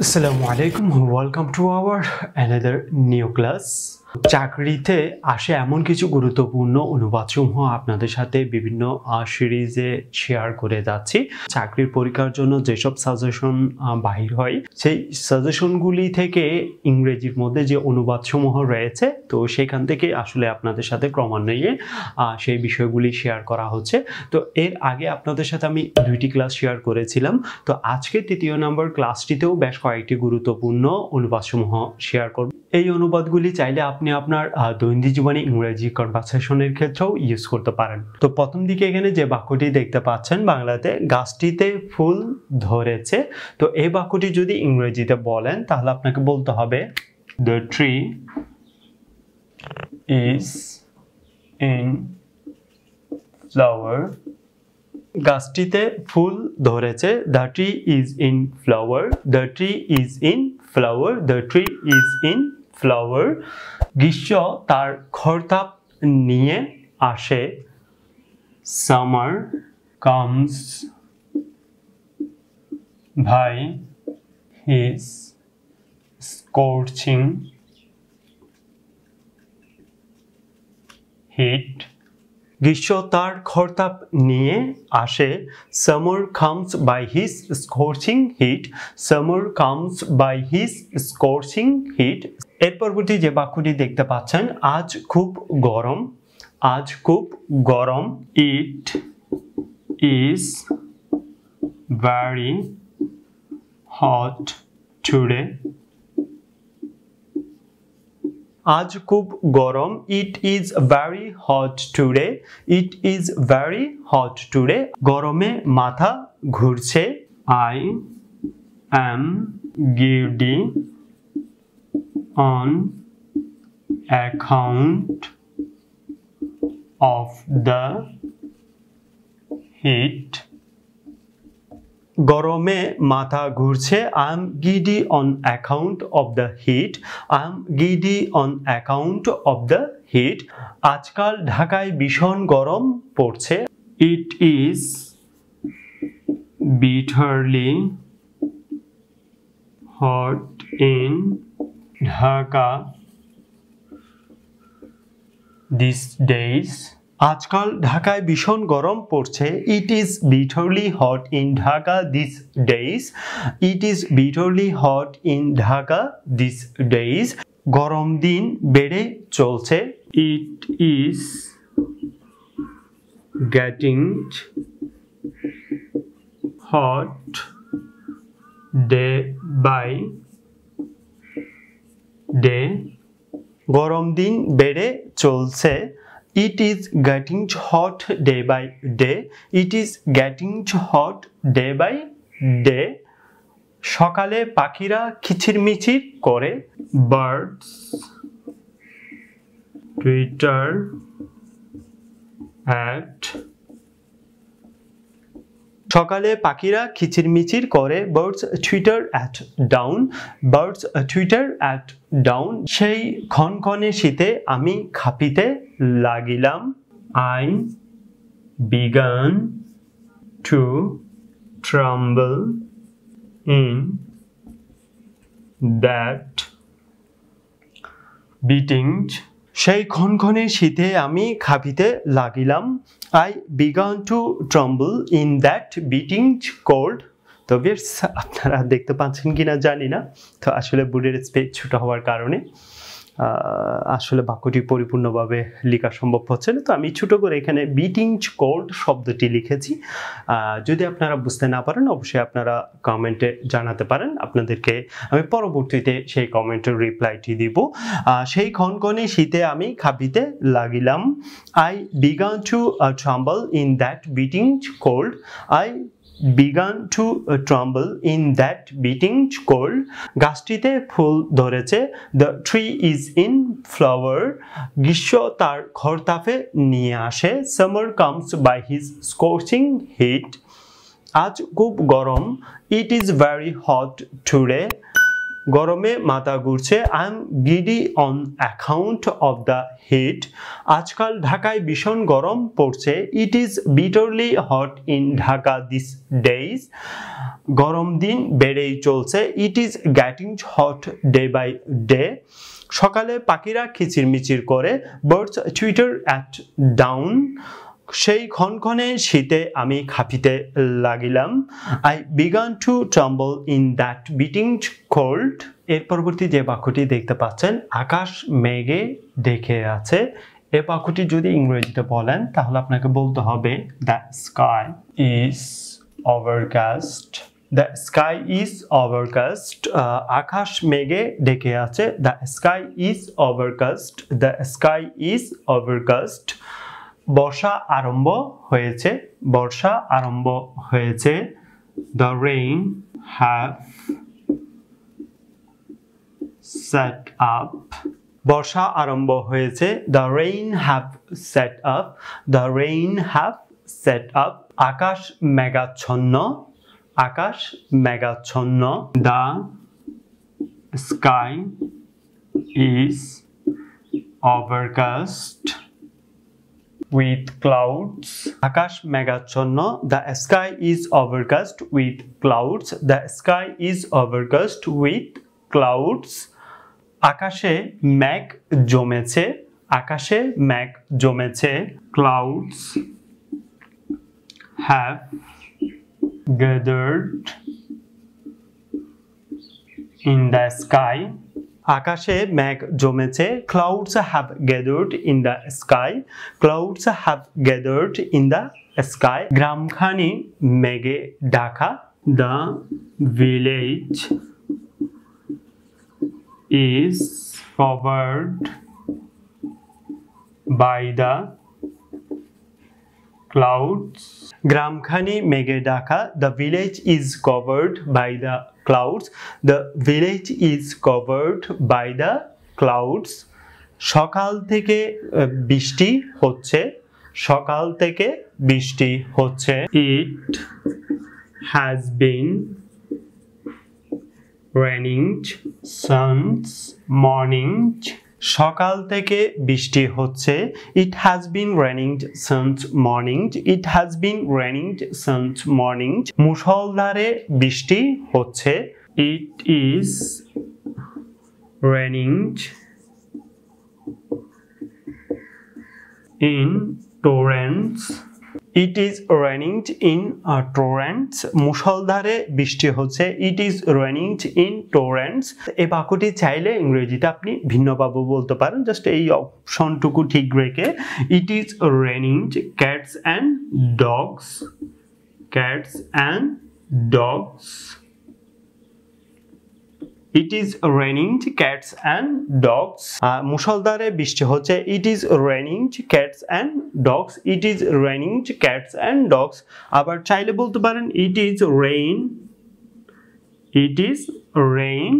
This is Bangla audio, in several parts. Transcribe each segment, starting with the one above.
Assalamu alaikum welcome to our another new class চাকরিতে আসে এমন কিছু গুরুত্বপূর্ণ অনুবাদসমূহ আপনাদের সাথে বিভিন্ন সিরিজে শেয়ার করে যাচ্ছি চাকরির পরীক্ষার জন্য যেসব সাজেশন বাহির হয় সেই সাজেশনগুলি থেকে ইংরেজির মধ্যে যে অনুবাদসমূহ রয়েছে তো সেখান থেকে আসলে আপনাদের সাথে ক্রমান্বয়ে সেই বিষয়গুলি শেয়ার করা হচ্ছে তো এর আগে আপনাদের সাথে আমি দুইটি ক্লাস শেয়ার করেছিলাম তো আজকে তৃতীয় নম্বর ক্লাসটিতেও বেশ কয়েকটি গুরুত্বপূর্ণ অনুবাদসমূহ শেয়ার করব এই অনুবাদগুলি চাইলে আপনি আপনার দৈনন্দিন জীবনে ইংরেজি কনভারসেশনের ক্ষেত্রেও ইউজ করতে পারেন তো প্রথম দিকে এখানে যে বাক্যটি দেখতে পাচ্ছেন বাংলাতে গাছটিতে ফুল ধরেছে তো এই বাক্যটি যদি ইংরেজিতে বলেন তাহলে আপনাকে বলতে হবে the tree is in flower গাছটিতে ফুল ধরেছে the tree is in flower the tree is in flower the tree is in flower গ্রীষ্ম তার খরতাপ নিয়ে আসে সামার কামস ভাই হিস স্কোর্চিং হিট গ্রীষ্ম তার খরতাপ নিয়ে আসে summer comes by his scorching heat summer comes by his scorching heat এর পরবর্তী যে বাক্যটি দেখতে পাচ্ছেন আজ খুব গরম আজ খুব গরম it is very hot today আজ খুব গরম it is very hot today it is very hot today গরমে মাথা ঘুরছে I am giddy on account of the heat গরমে মাথা ঘুরছে I am giddy on account of the heat I am giddy on account of the heat আজকাল ঢাকায় ভীষণ গরম পড়ছে it is bitterly hot in Dhaka this days আজকাল ঢাকায় ভীষণ গরম পড়ছে it is bitterly hot in Dhaka this days it is bitterly hot in Dhaka this days গরম দিন বেড়ে চলছে it is getting hot day by day গরম দিন বেড়ে চলছে it is getting hot day by day it is getting hot day by day সকালে পাখিরা মিচির করে বার্ডস টুইটার অ্যাট সকালে পাখিরা খিচিরমিচির করে birds twitter at dawn birds twitter at dawn সেই ক্ষণক্ষণে শীতে আমি খাপিতে লাগিলাম I began to tremble in that biting সেই ক্ষণক্ষণে শীতে আমি খাপিতে লাগিলাম I began to tremble in that biting cold তো আপনারা দেখতে পাচ্ছেন কি না জানি না তো আসলে বুডের স্পেস ছোটো হওয়ার কারণে আসলে বাক্যটি পরিপূর্ণভাবে লেখা সম্ভব হচ্ছে না তো আমি ছোট করে এখানে বিটিং কোল্ড শব্দটি লিখেছি যদি আপনারা বুঝতে না পারেন অবশ্যই আপনারা কমেন্টে জানাতে পারেন আপনাদেরকে আমি পরবর্তীতে সেই কমেন্টের রিপ্লাইটি দিব সেই ক্ষণকণে শীতে আমি খাপিতে লাগিলাম I began to tremble in that biting cold I began to tremble in that biting cold গাছটিতে ফুল ধরেছে the tree is in flower গ্রীষ্ম তার ঘরতাফে নিয়ে আসে summer comes by his scorching heat আজ খুব গরম it is very hot today গরমে মাথা ঘুরছে I am giddy on account of the heat আজকাল ঢাকায় ভীষণ গরম পড়ছে it is bitterly hot in Dhaka this days গরম দিন বেড়েই চলছে it is getting hot day by day সকালে পাখিরা খিচিরমিচির করে বার্ডস টুইটার অ্যাট ডাউন সেই ক্ষণক্ষণে শীতে আমি খাপিতে লাগিলাম I began to tremble in that biting cold এর পরবর্তী যে বাক্যটি দেখতে পাচ্ছেন আকাশ মেঘে ডেকে আছে এ বাক্যটি যদি ইংরেজিতে বলেন তাহলে আপনাকে বলতে হবে the sky is overcast the sky is overcast আকাশ মেঘে ডেকে আছে the sky is overcast the sky is overcast বর্ষা আরম্ভ হয়েছে বর্ষা আরম্ভ হয়েছে the rain have set up বর্ষা আরম্ভ হয়েছে the rain have set up the rain have set up আকাশ মেঘাচ্ছন্ন আকাশ মেঘাচ্ছন্ন the sky is overcast with clouds. Akash megachonno. The sky is overcast with clouds. The sky is overcast with clouds. Akashe Mag জমেছে Akashe Mag জমেছে clouds have gathered in the sky আকাশে ম্যাঘ জমেছে clouds have gathered in the sky clouds have gathered in the sky গ্রামখানি মেঘে ঢাকা the village is covered by the clouds. Gramkhani Megedaka, the village is covered by the clouds. The village is covered by the clouds. সকাল থেকে বৃষ্টি হচ্ছে সকাল থেকে বৃষ্টি হচ্ছে it has been raining since morning সকাল থেকে বৃষ্টি হচ্ছে it has been raining since morning it has been raining since morning মুসলধারে বৃষ্টি হচ্ছে it is raining in torrents it is raining in torrents মুসলধারে বৃষ্টি হচ্ছে it is raining in torrents এই বাক্যটি চাইলে ইংরেজিতে আপনি ভিন্নভাবে বলতে পারেন জাস্ট এই অপশনটুকু ঠিক রেখে it is raining cats and dogs cats and dogs it is raining cats and dogs মুসলধারে বৃষ্টি হচ্ছে it is raining cats and dogs it is raining cats and dogs আবার চাইলে বলতে পারেন it is rain it is rain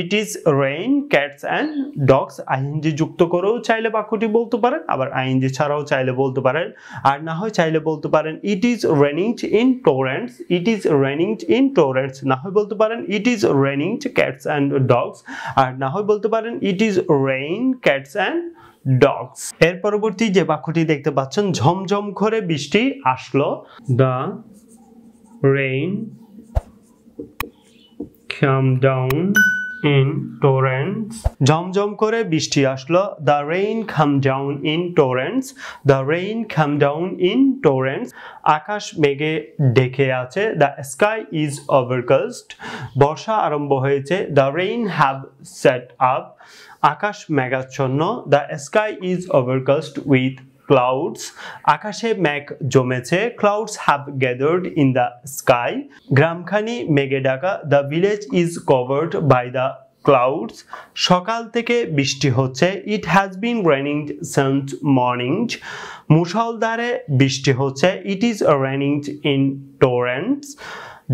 it is rain cats and dogs ING যুক্ত করেও চাইলে বাক্যটি বলতে পারেন আবার আইএনজি ছাড়াও চাইলে বলতে পারেন আর না হয় চাইলে বলতে পারেন it is raining in torrents it is raining in torrents না হয় বলতে পারেন it is raining cats and dogs আর না হয় বলতে পারেন it is rain cats and dogs এর পরবর্তী যে বাক্যটি দেখতে পাচ্ছেন ঝমঝম করে বৃষ্টি আসলো the rain come down in torrents ঝমঝম করে বৃষ্টি আসলো the rain come down in torrents the rain come down in torrents আকাশ মেঘে ঢেকে আছে the sky is overcast বর্ষা আরম্ভ হয়েছে the rain have set up আকাশ মেঘাচ্ছন্ন the sky is overcast with clouds আকাশে মেঘ জমেছে clouds have gathered in the sky গ্রামখানি মেঘে ঢাকা the village is covered by the clouds সকাল থেকে বৃষ্টি হচ্ছে it has been raining since morning মুসলধারে বৃষ্টি হচ্ছে it is raining in torrents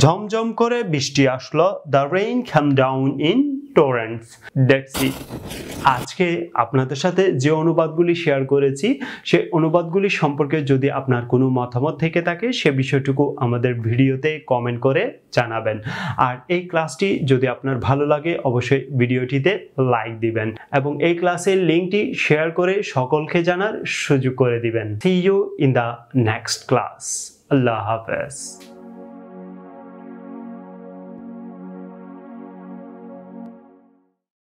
ঝমঝম করে বৃষ্টি আসলো the rain came down in torrents that's it আজকে আপনাদের সাথে যে অনুবাদগুলি শেয়ার করেছি সে অনুবাদগুলি সম্পর্কে যদি আপনার কোনো মতামত থেকে থাকে সে বিষয়টুকু আমাদের ভিডিওতে কমেন্ট করে জানাবেন আর এই ক্লাসটি যদি আপনার ভালো লাগে অবশ্যই ভিডিওটিতে লাইক দিবেন এবং এই ক্লাসের লিঙ্কটি শেয়ার করে সকলকে জানার সুযোগ করে দিবেন see you in the next class আল্লাহ হাফেজ